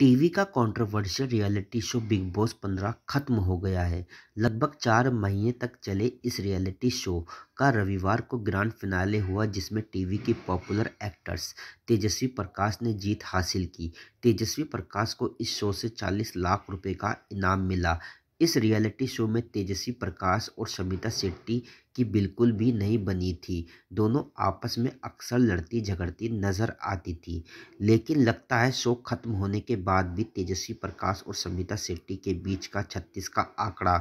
TV का controversial reality show Bigg Boss पंद्रह खत्म हो गया है लगभग चार महीने तक चले इस रियलिटी शो का रविवार को ग्रैंड फिनाले हुआ जिसमें टीवी के पॉपुलर एक्टर्स तेजस्वी प्रकाश ने जीत हासिल की तेजस्वी प्रकाश को इस शो से 40 लाख रुपए का इनाम मिला इस रियलिटी शो में तेजस्वी प्रकाश और शमिता शेट्टी की बिल्कुल भी नहीं बनी थी दोनों आपस में अक्सर लड़ती झगड़ती नज़र आती थी लेकिन लगता है शो खत्म होने के बाद भी तेजस्वी प्रकाश और शमिता शेट्टी के बीच का छत्तीस का आंकड़ा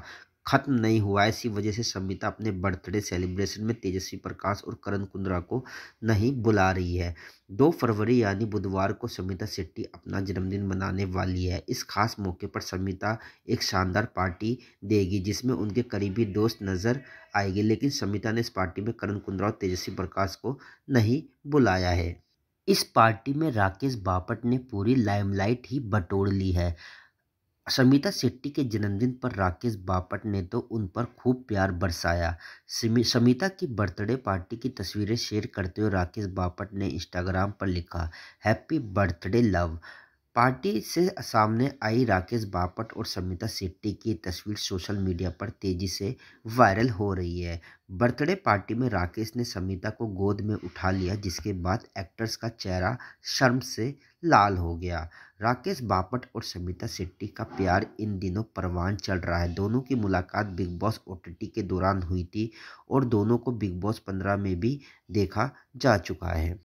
खत्म नहीं हुआ है इसी वजह से संविता अपने बर्थडे सेलिब्रेशन में तेजस्वी प्रकाश और करण कुंद्रा को नहीं बुला रही है दो फरवरी यानी बुधवार को संविता शेट्टी अपना जन्मदिन मनाने वाली है इस खास मौके पर संविता एक शानदार पार्टी देगी जिसमें उनके करीबी दोस्त नज़र आएगी लेकिन संविता ने इस पार्टी में करण कुंद्रा और तेजस्वी प्रकाश को नहीं बुलाया है इस पार्टी में राकेश बापट ने पूरी लाइमलाइट ही बटोर ली है समिता शेट्टी के जन्मदिन पर राकेश बापट ने तो उन पर खूब प्यार बरसाया समिता की बर्थडे पार्टी की तस्वीरें शेयर करते हुए राकेश बापट ने इंस्टाग्राम पर लिखा हैप्पी बर्थडे लव पार्टी से सामने आई राकेश बापट और समिता सेट्टी की तस्वीर सोशल मीडिया पर तेजी से वायरल हो रही है बर्थडे पार्टी में राकेश ने समिता को गोद में उठा लिया जिसके बाद एक्टर्स का चेहरा शर्म से लाल हो गया राकेश बापट और समिता सेट्टी का प्यार इन दिनों परवान चल रहा है दोनों की मुलाकात बिग बॉस ओ के दौरान हुई थी और दोनों को बिग बॉस पंद्रह में भी देखा जा चुका है